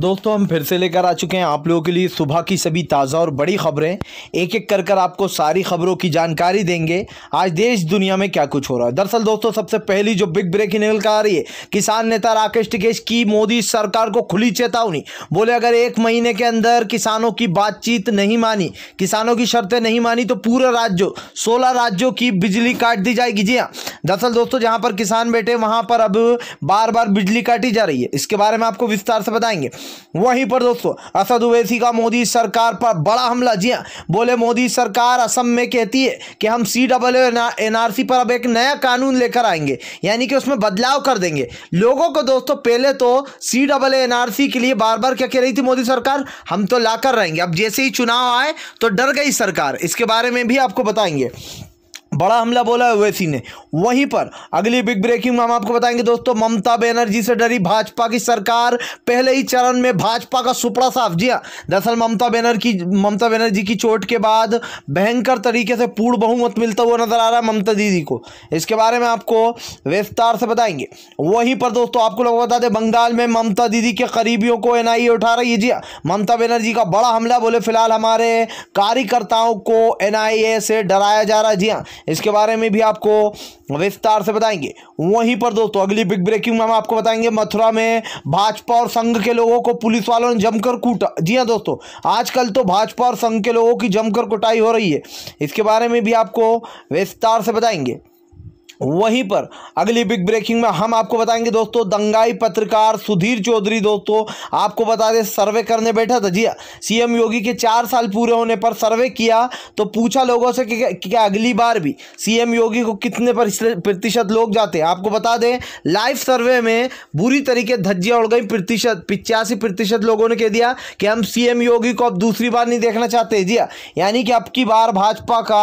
दोस्तों हम फिर से लेकर आ चुके हैं आप लोगों के लिए सुबह की सभी ताज़ा और बड़ी खबरें एक एक कर कर आपको सारी खबरों की जानकारी देंगे आज देश दुनिया में क्या कुछ हो रहा है दरअसल दोस्तों सबसे पहली जो बिग ब्रेकिंग निकल कर आ रही है किसान नेता राकेश टिकेश की मोदी सरकार को खुली चेतावनी बोले अगर एक महीने के अंदर किसानों की बातचीत नहीं मानी किसानों की शर्तें नहीं मानी तो पूरे राज्यों सोलह राज्यों की बिजली काट दी जाएगी जी हाँ दरअसल दोस्तों जहाँ पर किसान बैठे वहाँ पर अब बार बार बिजली काटी जा रही है इसके बारे में आपको विस्तार से बताएंगे वहीं पर दोस्तों असद उवैसी का मोदी सरकार पर बड़ा हमला जी हाँ, बोले मोदी सरकार असम में कहती है कि हम C double N R C पर अब एक नया कानून लेकर आएंगे यानी कि उसमें बदलाव कर देंगे लोगों को दोस्तों पहले तो C double N R C के लिए बार बार क्या कह रही थी मोदी सरकार हम तो लाकर रहेंगे अब जैसे ही चुनाव आए तो डर गई सरकार इसके बारे में भी आपको बताएंगे बड़ा हमला बोला है ओवैसी ने वहीं पर अगली बिग ब्रेकिंग में हम आपको बताएंगे दोस्तों ममता बनर्जी से डरी भाजपा की सरकार पहले ही चरण में भाजपा का सुपड़ा साफ जी हाँ दरअसल ममता बनर्जी ममता बनर्जी की चोट के बाद भयंकर तरीके से पूर्ण बहुमत मिलता हुआ नजर आ रहा है ममता दीदी को इसके बारे में आपको विस्तार से बताएंगे वहीं पर दोस्तों आपको लोग बता दें बंगाल में ममता दीदी के करीबियों को एन उठा रही है जी हाँ ममता बनर्जी का बड़ा हमला बोले फिलहाल हमारे कार्यकर्ताओं को एनआईए से डराया जा रहा है जी हाँ इसके बारे में भी आपको विस्तार से बताएंगे वहीं पर दोस्तों अगली बिग ब्रेकिंग में हम आपको बताएंगे मथुरा में भाजपा और संघ के लोगों को पुलिस वालों ने जमकर कूटा जी हाँ दोस्तों आजकल तो भाजपा और संघ के लोगों की जमकर कुटाई हो रही है इसके बारे में भी आपको विस्तार से बताएंगे वहीं पर अगली बिग ब्रेकिंग में हम आपको बताएंगे दोस्तों दंगाई पत्रकार सुधीर चौधरी दोस्तों आपको बता दें सर्वे करने बैठा था जी हाँ, सीएम योगी के चार साल पूरे होने पर सर्वे किया तो पूछा लोगों से कि क्या अगली बार भी सीएम योगी को कितने प्रतिशत लोग जाते हैं आपको बता दें लाइव सर्वे में बुरी तरीके धज्जियाँ उड़ गई प्रतिशत पिचासी प्रतिशत लोगों ने कह दिया कि हम सीएम योगी को अब दूसरी बार नहीं देखना चाहते जी हाँ, यानी कि अब की बार भाजपा का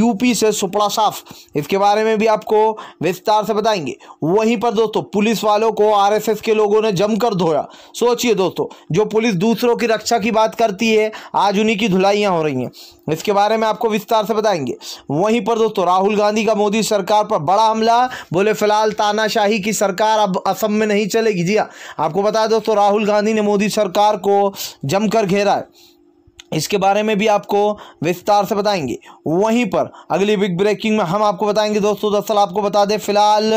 यूपी से सुपड़ा साफ इसके बारे में भी आपको आपको विस्तार से बताएंगे वहीं पर दोस्तों पुलिस वालों को आरएसएस के लोगों ने जमकर धोया सोचिए दोस्तों जो पुलिस दूसरों की रक्षा की बात करती है आज उन्हीं की धुलाइयाँ हो रही हैं इसके बारे में आपको विस्तार से बताएंगे वहीं पर दोस्तों राहुल गांधी का मोदी सरकार पर बड़ा हमला बोले फिलहाल तानाशाही की सरकार अब असम में नहीं चलेगी जी हाँ आपको बताया दोस्तों राहुल गांधी ने मोदी सरकार को जमकर घेरा है इसके बारे में भी आपको विस्तार से बताएंगे वहीं पर अगली बिग ब्रेकिंग में हम आपको बताएंगे दोस्तों दरअसल आपको बता दें फिलहाल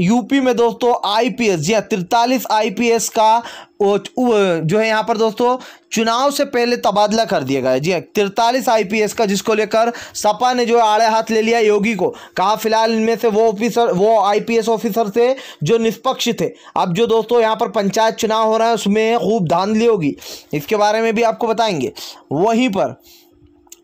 यूपी में दोस्तों आईपीएस जी हाँ, तिरतालीस आईपीएस का जो है यहाँ पर दोस्तों चुनाव से पहले तबादला कर दिया गया जी हाँ, तिरतालीस आईपीएस का जिसको लेकर सपा ने जो है आड़े हाथ ले लिया योगी को कहा फिलहाल इनमें से वो ऑफिसर वो आईपीएस ऑफिसर थे जो निष्पक्ष थे अब जो दोस्तों यहाँ पर पंचायत चुनाव हो रहा है उसमें खूब धांधली होगी इसके बारे में भी आपको बताएंगे वहीं पर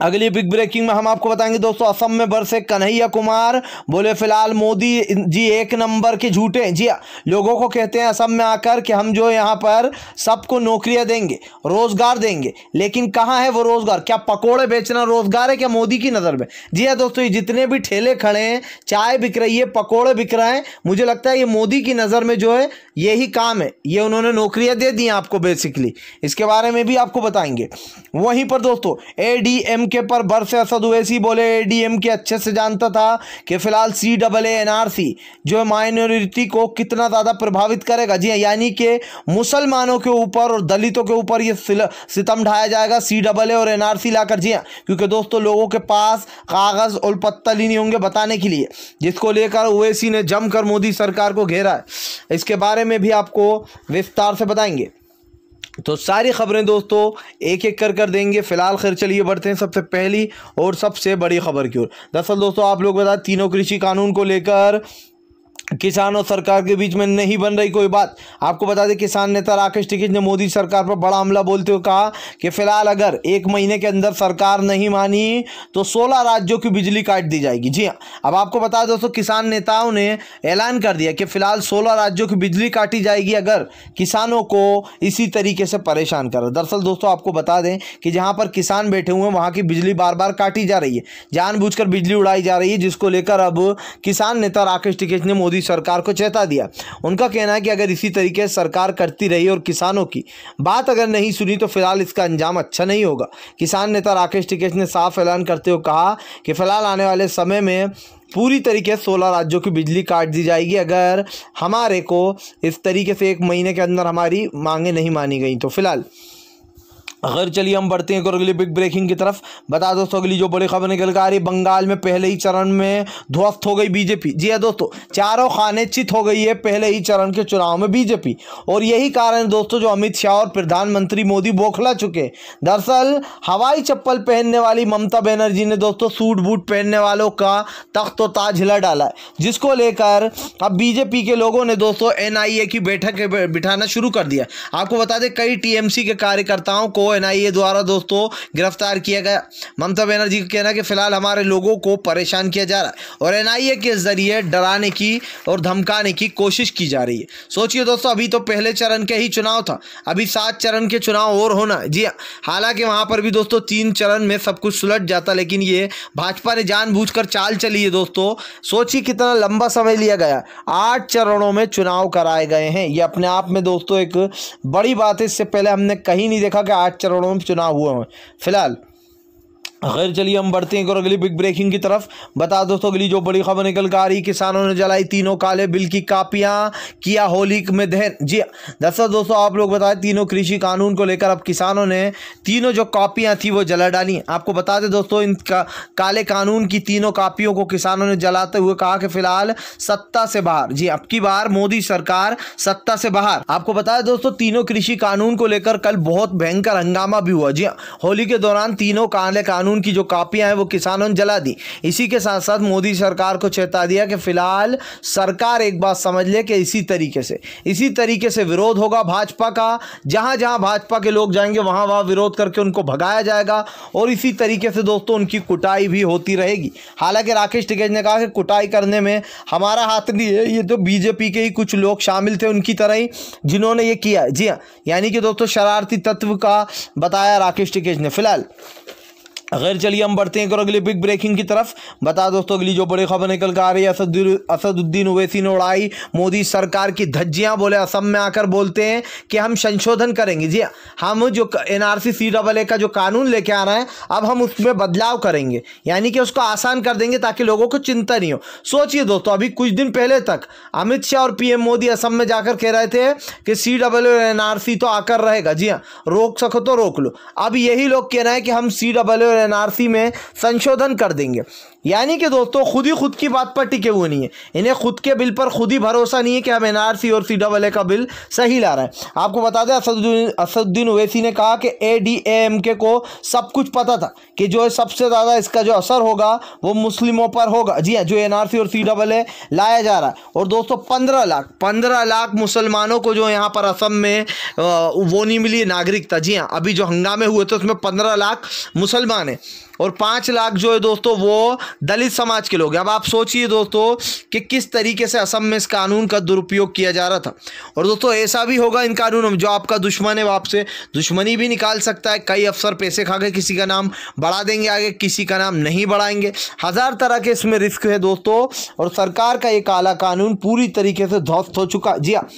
अगली बिग ब्रेकिंग में हम आपको बताएंगे दोस्तों असम में बरसे कन्हैया कुमार बोले फिलहाल मोदी जी एक नंबर के झूठे हैं जी हाँ, लोगों को कहते हैं असम में आकर कि हम जो यहाँ पर सबको नौकरियाँ देंगे रोज़गार देंगे लेकिन कहाँ है वो रोज़गार क्या पकोड़े बेचना रोज़गार है क्या मोदी की नज़र में जी हाँ दोस्तों ये जितने भी ठेले खड़े हैं चाय बिक रही है पकौड़े बिक रहे हैं मुझे लगता है ये मोदी की नज़र में जो है यही काम है ये उन्होंने नौकरियाँ दे दी आपको बेसिकली इसके बारे में भी आपको बताएंगे वहीं पर दोस्तों ए डी एम के पर बरसे असद उवैसी बोले एडीएम के अच्छे से जानता था कि फिलहाल सी डबल एनआरसी जो माइनॉरिटी को कितना ज़्यादा प्रभावित करेगा जी हाँ, यानी कि मुसलमानों के ऊपर और दलितों के ऊपर ये सितम ढाया जाएगा सी डबल ए और एनआरसी लाकर जी हाँ क्योंकि दोस्तों लोगों के पास कागज़ और पत्तल ही नहीं होंगे बताने के लिए जिसको लेकर ओवैसी ने जमकर मोदी सरकार को घेरा है इसके बारे में भी आपको विस्तार से बताएंगे तो सारी खबरें दोस्तों एक एक कर कर देंगे फिलहाल खैर चलिए बढ़ते हैं सबसे पहली और सबसे बड़ी खबर की ओर दरअसल दोस्तों आप लोग बता तीनों कृषि कानून को लेकर किसान और सरकार के बीच में नहीं बन रही कोई बात आपको बता दें किसान नेता राकेश टिकेज ने मोदी सरकार पर बड़ा हमला बोलते हुए कहा कि फिलहाल अगर एक महीने के अंदर सरकार नहीं मानी तो 16 राज्यों की बिजली काट दी जाएगी जी हाँ अब आपको बता दें दोस्तों किसान नेताओं ने ऐलान कर दिया कि फिलहाल सोलह राज्यों की बिजली काटी जाएगी अगर किसानों को इसी तरीके से परेशान कर दरअसल दोस्तों आपको बता दें कि जहाँ पर किसान बैठे हुए हैं वहाँ की बिजली बार बार काटी जा रही है जानबूझ बिजली उड़ाई जा रही है जिसको लेकर अब किसान नेता राकेश टिकेज ने मोदी मोदी सरकार को चेता दिया उनका कहना है कि अगर इसी तरीके से सरकार करती रही और किसानों की बात अगर नहीं सुनी तो फिलहाल इसका अंजाम अच्छा नहीं होगा किसान नेता राकेश टिकेश ने साफ ऐलान करते हुए कहा कि फिलहाल आने वाले समय में पूरी तरीके से सोलह राज्यों की बिजली काट दी जाएगी अगर हमारे को इस तरीके से एक महीने के अंदर हमारी मांगे नहीं मानी गई तो फिलहाल अगर चलिए हम बढ़ते हैं अगली बिग ब्रेकिंग की तरफ बता दोस्तों अगली जो बड़ी खबर निकल कर आ रही बंगाल में पहले ही चरण में ध्वस्त हो गई बीजेपी जी हाँ दोस्तों चारों खाने चित हो गई है पहले ही चरण के चुनाव में बीजेपी और यही कारण है दोस्तों जो अमित शाह और प्रधानमंत्री मोदी बौखला चुके हैं दरअसल हवाई चप्पल पहनने वाली ममता बनर्जी ने दोस्तों सूट बूट पहनने वालों का तख्त ताज हिला डाला है जिसको लेकर अब बीजेपी के लोगों ने दोस्तों एन की बैठक बिठाना शुरू कर दिया आपको बता दें कई टी के कार्यकर्ताओं को को एनआईए द्वारा दोस्तों गिरफ्तार किया गया ममता बनर्जी का कहना कि फिलहाल हमारे लोगों को परेशान किया जा रहा है और एनआईए के जरिए डराने की और धमकाने की कोशिश की जा रही है सोचिए दोस्तों अभी तो पहले चरण के ही चुनाव था अभी सात चरण के चुनाव और होना जी हाँ, हालांकि वहां पर भी दोस्तों तीन चरण में सब कुछ सुलट जाता लेकिन ये भाजपा ने जानबूझकर चाल चली है दोस्तों सोचिए कितना लंबा समय लिया गया आठ चरणों में चुनाव कराए गए हैं ये अपने आप में दोस्तों एक बड़ी बात है इससे पहले हमने कहीं नहीं देखा कि आठ चरणों में चुनाव हुए हैं फिलहाल खैर चलिए हम बढ़ते हैं और अगली बिग ब्रेकिंग की तरफ बता दोस्तों अगली जो बड़ी खबर निकल कर आ रही किसानों ने जलाई तीनों काले बिल की कापियां किया होली में दहन जी दरअसल दोस्तों आप लोग बताएं तीनों कृषि कानून को लेकर अब किसानों ने तीनों जो कापियां थी वो जला डाली आपको बता दें दोस्तों इन का, काले कानून की तीनों कापियों को किसानों ने जलाते हुए कहा कि फिलहाल सत्ता से बाहर जी अब की बार मोदी सरकार सत्ता से बाहर आपको बता दें दोस्तों तीनों कृषि कानून को लेकर कल बहुत भयंकर हंगामा भी हुआ जी होली के दौरान तीनों काले कानून कानून की जो कापियां हैं वो किसानों ने जला दी इसी के साथ साथ मोदी सरकार को चेता दिया कि फिलहाल सरकार एक बात समझ ले कि इसी तरीके से इसी तरीके से विरोध होगा भाजपा का जहां जहां भाजपा के लोग जाएंगे वहां वहां विरोध करके उनको भगाया जाएगा और इसी तरीके से दोस्तों उनकी कुटाई भी होती रहेगी हालांकि राकेश टिकेज ने कहा कि कुटाई करने में हमारा हाथ नहीं है ये तो बीजेपी के ही कुछ लोग शामिल थे उनकी तरह ही जिन्होंने ये किया जी हाँ यानी कि दोस्तों शरारती तत्व का बताया राकेश टिकेज ने फिलहाल अगर चलिए हम बढ़ते हैं करो अगले बिग ब्रेकिंग की तरफ बता दोस्तों अगली जो बड़ी खबर निकल कर आ रही है असदुद्दीन ओवैसी ने उड़ाई मोदी सरकार की धज्जियां बोले असम में आकर बोलते हैं कि हम संशोधन करेंगे जी हम जो N R C C double A का जो कानून लेके आ रहे हैं अब हम उसमें बदलाव करेंगे यानी कि उसको आसान कर देंगे ताकि लोगों को चिंता नहीं हो सोचिए दोस्तों अभी कुछ दिन पहले तक अमित शाह और एम मोदी असम में जाकर कह रहे थे कि C double N R C तो आकर रहेगा जी हाँ रोक सको तो रोक लो अब यही लोग कह रहे हैं कि हम सी डबल एनआरसी में संशोधन कर देंगे यानी कि दोस्तों खुद ही खुद की बात पर टिके हुए नहीं है इन्हें खुद के बिल पर खुद ही भरोसा नहीं है कि हम एन और सी डबल ए का बिल सही ला रहे हैं आपको बता दें असदुद्दीन असदुद्दीन ओवैसी ने कहा कि ए डी एम के को सब कुछ पता था कि जो सबसे ज़्यादा इसका जो असर होगा वो मुस्लिमों पर होगा जी हाँ जो एन और सी डबल ए लाया जा रहा है और दोस्तों पंद्रह लाख पंद्रह लाख मुसलमानों को जो यहाँ पर असम में वो नहीं मिली नागरिकता जी हाँ अभी जो हंगामे हुए थे उसमें पंद्रह लाख मुसलमान हैं और पाँच लाख जो है दोस्तों वो दलित समाज के लोग हैं अब आप सोचिए दोस्तों कि किस तरीके से असम में इस कानून का दुरुपयोग किया जा रहा था और दोस्तों ऐसा भी होगा इन कानूनों में जो आपका दुश्मन है वो आपसे दुश्मनी भी निकाल सकता है कई अफसर पैसे खा के किसी का नाम बढ़ा देंगे आगे किसी का नाम नहीं बढ़ाएंगे हज़ार तरह के इसमें रिस्क है दोस्तों और सरकार का ये काला कानून पूरी तरीके से ध्वस्त हो चुका जी हाँ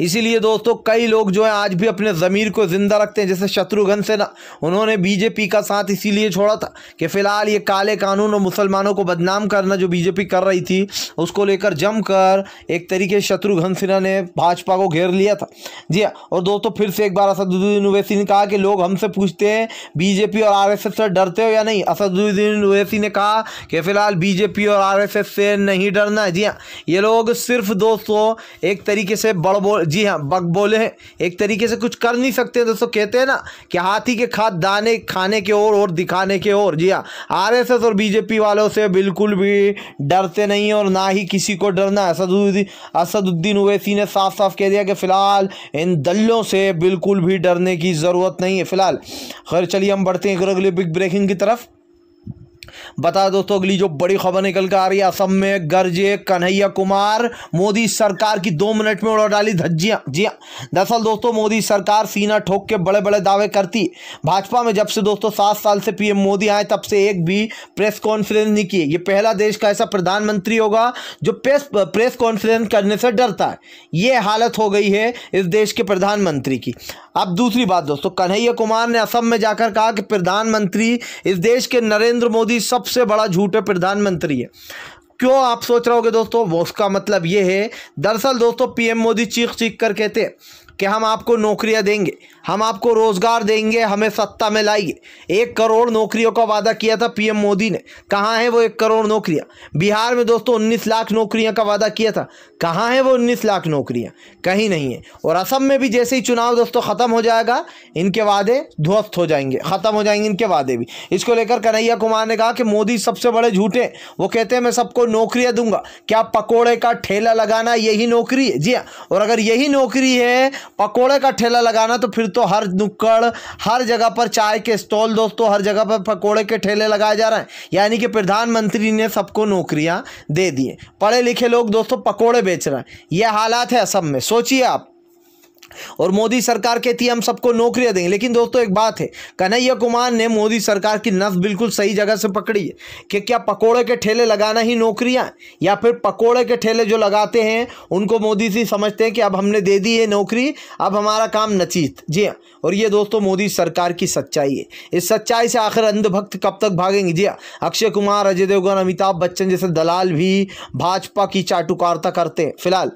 इसीलिए दोस्तों कई लोग जो है आज भी अपने ज़मीर को ज़िंदा रखते हैं जैसे शत्रुघ्न से ना उन्होंने बीजेपी का साथ इसीलिए छोड़ा था कि फ़िलहाल ये काले कानून और मुसलमानों को बदनाम करना जो बीजेपी कर रही थी उसको लेकर जमकर एक तरीके शत्रुघ्न सिन्हा ने भाजपा को घेर लिया था जी हाँ और दोस्तों फिर से एक बार असदुद्दीन अवैसी ने कहा कि लोग हमसे पूछते हैं बीजेपी और आर से डरते हो या नहीं असदुद्दीन अवैसी ने कहा कि फ़िलहाल बीजेपी और आर से नहीं डरना है जी हाँ ये लोग सिर्फ दोस्तों एक तरीके से बड़बो बकमोल जी हाँ बोले हैं एक तरीके से कुछ कर नहीं सकते दोस्तों कहते हैं ना कि हाथी के खाद दाने खाने के ओर और दिखाने के ओर जी हाँ आरएसएस और बीजेपी वालों से बिल्कुल भी डरते नहीं और ना ही किसी को डरना असदुद्दीन असदुद्दीन ओवैसी ने साफ साफ कह दिया कि फ़िलहाल इन दलों से बिल्कुल भी डरने की ज़रूरत नहीं है फ़िलहाल खैर चलिए हम बढ़ते हैं अगले बिग ब्रेकिंग की तरफ बता दोस्तों अगली जो बड़ी खबर निकल कर आ रही है असम में गर्जे कन्हैया कुमार मोदी सरकार की दो मिनट में उड़ा डाली धज्जियां जी हाँ दरअसल दोस्तों मोदी सरकार सीना ठोक के बड़े बड़े दावे करती भाजपा में जब से दोस्तों सात साल से पीएम मोदी आए तब से एक भी प्रेस कॉन्फ्रेंस नहीं की ये पहला देश का ऐसा प्रधानमंत्री होगा जो प्रेस प्रेस कॉन्फ्रेंस करने से डरता है ये हालत हो गई है इस देश के प्रधानमंत्री की अब दूसरी बात दोस्तों कन्हैया कुमार ने असम में जाकर कहा कि प्रधानमंत्री इस देश के नरेंद्र मोदी सबसे बड़ा झूठे प्रधानमंत्री है क्यों आप सोच रहे होगे दोस्तों वो उसका मतलब ये है दरअसल दोस्तों पीएम मोदी चीख चीख कर कहते कि हम आपको नौकरियां देंगे हम आपको रोज़गार देंगे हमें सत्ता में लाइए एक करोड़ नौकरियों का वादा किया था पीएम मोदी ने कहाँ है वो एक करोड़ नौकरियां बिहार में दोस्तों 19 लाख नौकरियां का वादा किया था कहाँ है वो 19 लाख नौकरियां कहीं नहीं है और असम में भी जैसे ही चुनाव दोस्तों ख़त्म हो जाएगा इनके वादे ध्वस्त हो जाएंगे ख़त्म हो जाएंगे इनके वादे भी इसको लेकर कन्हैया कुमार ने कहा कि मोदी सबसे बड़े झूठे वो कहते हैं मैं सबको नौकरियाँ दूंगा क्या पकौड़े का ठेला लगाना यही नौकरी है जी हाँ और अगर यही नौकरी है पकोड़े का ठेला लगाना तो फिर तो हर नुक्कड़ हर जगह पर चाय के स्टॉल दोस्तों हर जगह पर पकोड़े के ठेले लगाए जा रहे हैं यानी कि प्रधानमंत्री ने सबको नौकरियां दे दिए पढ़े लिखे लोग दोस्तों पकोड़े बेच रहे हैं यह हालात है असम में सोचिए आप और मोदी सरकार कहती है हम सबको नौकरियां देंगे लेकिन दोस्तों एक बात है कन्हैया कुमार ने मोदी सरकार की नस बिल्कुल सही जगह से पकड़ी है कि क्या पकोड़े के ठेले लगाना ही नौकरियां या फिर पकोड़े के ठेले जो लगाते हैं उनको मोदी जी समझते हैं कि अब हमने दे दी है नौकरी अब हमारा काम नचीत जी हाँ और ये दोस्तों मोदी सरकार की सच्चाई है इस सच्चाई से आखिर अंधभक्त कब तक भागेंगे जी हाँ अक्षय कुमार अजय देवगन अमिताभ बच्चन जैसे दलाल भी भाजपा की चाटुकारता करते हैं फिलहाल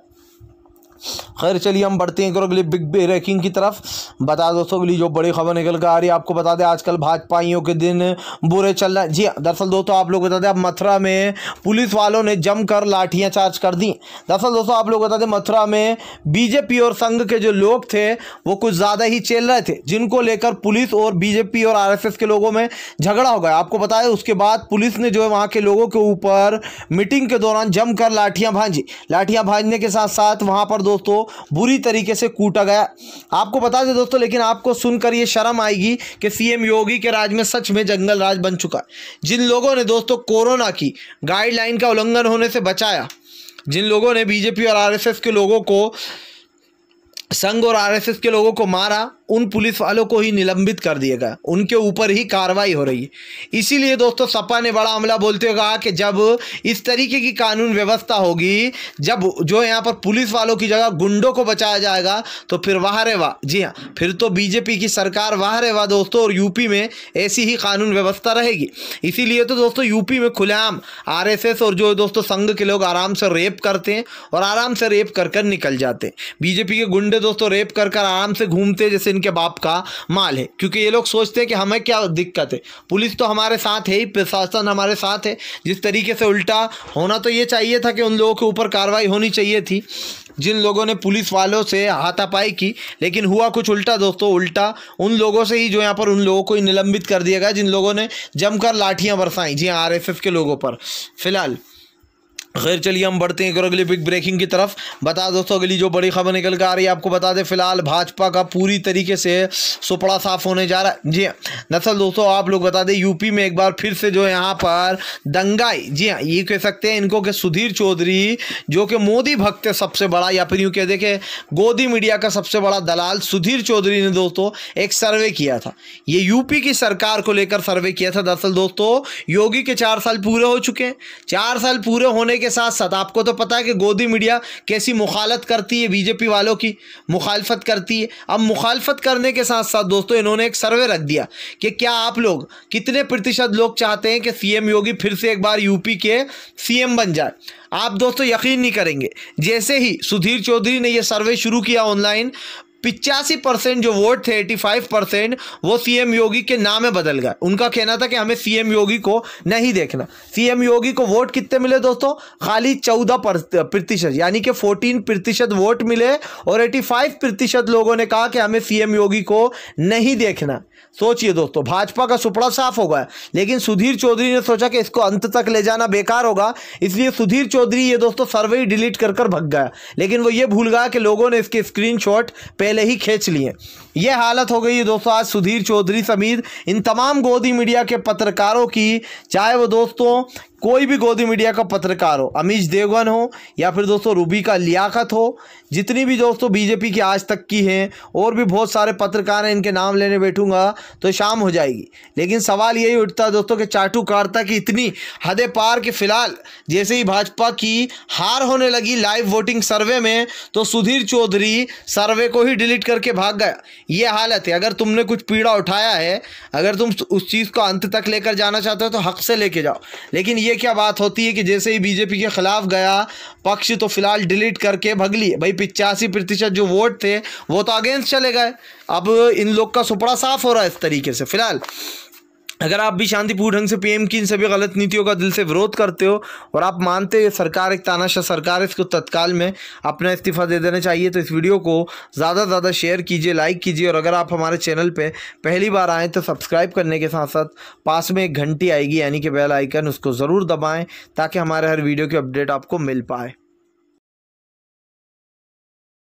खैर चलिए हम बढ़ते हैं करो अगली बिग रैंकिंग की तरफ बता दोस्तों अगली जो बड़ी खबर निकल कर आ रही है आपको बता दें आजकल भाजपाइयों के दिन बुरे चल रहे जी हाँ, दरअसल दोस्तों आप लोग बता दें अब मथुरा में पुलिस वालों ने जमकर लाठियाँ चार्ज कर दी दरअसल दोस्तों आप लोग बता दें मथुरा में बीजेपी और संघ के जो लोग थे वो कुछ ज़्यादा ही चल रहे थे जिनको लेकर पुलिस और बीजेपी और आर के लोगों में झगड़ा हो गया आपको बताया उसके बाद पुलिस ने जो है वहाँ के लोगों के ऊपर मीटिंग के दौरान जमकर लाठियाँ भाजी लाठियाँ भाजने के साथ साथ वहाँ पर दो दोस्तों बुरी तरीके से कूटा गया आपको बता दें दोस्तों लेकिन आपको सुनकर ये शर्म आएगी कि सीएम योगी के राज में सच में जंगल राज बन चुका है जिन लोगों ने दोस्तों कोरोना की गाइडलाइन का उल्लंघन होने से बचाया जिन लोगों ने बीजेपी और आर के लोगों को संघ और आर के लोगों को मारा उन पुलिस वालों को ही निलंबित कर दिया गया उनके ऊपर ही कार्रवाई हो रही है इसीलिए दोस्तों सपा ने बड़ा हमला बोलते हुए कहा कि जब इस तरीके की कानून व्यवस्था होगी जब जो यहाँ पर पुलिस वालों की जगह गुंडों को बचाया जाएगा तो फिर वाह रे वाह जी हाँ फिर तो बीजेपी की सरकार वाह रे वाह दोस्तों और यूपी में ऐसी ही कानून व्यवस्था रहेगी इसीलिए तो दोस्तों यूपी में खुलेआम आर और जो दोस्तों संघ के लोग आराम से रेप करते हैं और आराम से रेप कर कर निकल जाते हैं बीजेपी के गुंडे दोस्तों रेप कर कर आराम से घूमते जैसे इनके बाप का माल है क्योंकि ये लोग सोचते हैं कि हमें क्या दिक्कत है पुलिस तो हमारे साथ है ही प्रशासन हमारे साथ है जिस तरीके से उल्टा होना तो ये चाहिए था कि उन लोगों के ऊपर कार्रवाई होनी चाहिए थी जिन लोगों ने पुलिस वालों से हाथापाई की लेकिन हुआ कुछ उल्टा दोस्तों उल्टा उन लोगों से ही जो यहाँ पर उन लोगों को निलंबित कर दिया गया जिन लोगों ने जमकर लाठियाँ बरसाई जी हाँ, आर एस के लोगों पर फिलहाल खैर चलिए हम बढ़ते हैं एक और अगली बिग ब्रेकिंग की तरफ बता दोस्तों अगली जो बड़ी खबर निकल कर आ रही है आपको बता दें फिलहाल भाजपा का पूरी तरीके से सुपड़ा साफ होने जा रहा है जी हाँ। दरअसल दोस्तों आप लोग बता दें यूपी में एक बार फिर से जो यहाँ पर दंगाई जी हाँ ये कह सकते हैं इनको कि सुधीर चौधरी जो कि मोदी भक्त सबसे बड़ा या फिर यूँ कह देखे गोदी मीडिया का सबसे बड़ा दलाल सुधीर चौधरी ने दोस्तों एक सर्वे किया था ये यूपी की सरकार को लेकर सर्वे किया था दरअसल दोस्तों योगी के चार साल पूरे हो चुके हैं चार साल पूरे होने के साथ साथ आपको तो पता है कि गोदी मीडिया कैसी मुखालत करती है बीजेपी वालों की मुखालफत करती है अब मुखालफत करने के साथ साथ दोस्तों इन्होंने एक सर्वे रख दिया कि क्या आप लोग कितने प्रतिशत लोग चाहते हैं कि सीएम योगी फिर से एक बार यूपी के सीएम बन जाए आप दोस्तों यकीन नहीं करेंगे जैसे ही सुधीर चौधरी ने यह सर्वे शुरू किया ऑनलाइन पिचासी परसेंट जो वोट थे एटी फाइव परसेंट वो सीएम योगी के नाम में बदल गए उनका कहना था कि हमें सीएम योगी को नहीं देखना सीएम योगी को वोट कितने मिले दोस्तों खाली चौदह प्रतिशत यानी कि फोर्टीन प्रतिशत वोट मिले और एटी फाइव प्रतिशत लोगों ने कहा कि हमें सीएम योगी को नहीं देखना सोचिए दोस्तों भाजपा का सुपड़ा साफ हो गया लेकिन सुधीर चौधरी ने सोचा कि इसको अंत तक ले जाना बेकार होगा इसलिए सुधीर चौधरी ये दोस्तों सर्वे ही डिलीट कर कर भग गया लेकिन वो ये भूल गया कि लोगों ने इसके स्क्रीनशॉट पहले पहले ही खींच लिए ये हालत हो गई है दोस्तों आज सुधीर चौधरी समेत इन तमाम गोदी मीडिया के पत्रकारों की चाहे वो दोस्तों कोई भी गोदी मीडिया का पत्रकार हो अमीश देवगन हो या फिर दोस्तों रूबी का लियाकत हो जितनी भी दोस्तों बीजेपी की आज तक की हैं और भी बहुत सारे पत्रकार हैं इनके नाम लेने बैठूंगा तो शाम हो जाएगी लेकिन सवाल यही उठता है दोस्तों कि कारता की इतनी हदे पार के फिलहाल जैसे ही भाजपा की हार होने लगी लाइव वोटिंग सर्वे में तो सुधीर चौधरी सर्वे को ही डिलीट करके भाग गया ये हालत है अगर तुमने कुछ पीड़ा उठाया है अगर तुम उस चीज़ को अंत तक लेकर जाना चाहते हो तो हक से लेके जाओ लेकिन ये ये क्या बात होती है कि जैसे ही बीजेपी के खिलाफ गया पक्ष तो फिलहाल डिलीट करके भग लिए भाई पिचासी प्रतिशत जो वोट थे वो तो अगेंस्ट चले गए अब इन लोग का सुपड़ा साफ हो रहा है इस तरीके से फिलहाल अगर आप भी शांतिपूर्ण ढंग से पीएम की इन सभी गलत नीतियों का दिल से विरोध करते हो और आप मानते हो सरकार एक तानाशाह सरकार है इसको तत्काल में अपना इस्तीफा दे देना चाहिए तो इस वीडियो को ज़्यादा से ज़्यादा शेयर कीजिए लाइक कीजिए और अगर आप हमारे चैनल पे पहली बार आएँ तो सब्सक्राइब करने के साथ साथ पास में एक घंटी आएगी यानी कि बेल आइकन उसको ज़रूर दबाएँ ताकि हमारे हर वीडियो की अपडेट आपको मिल पाए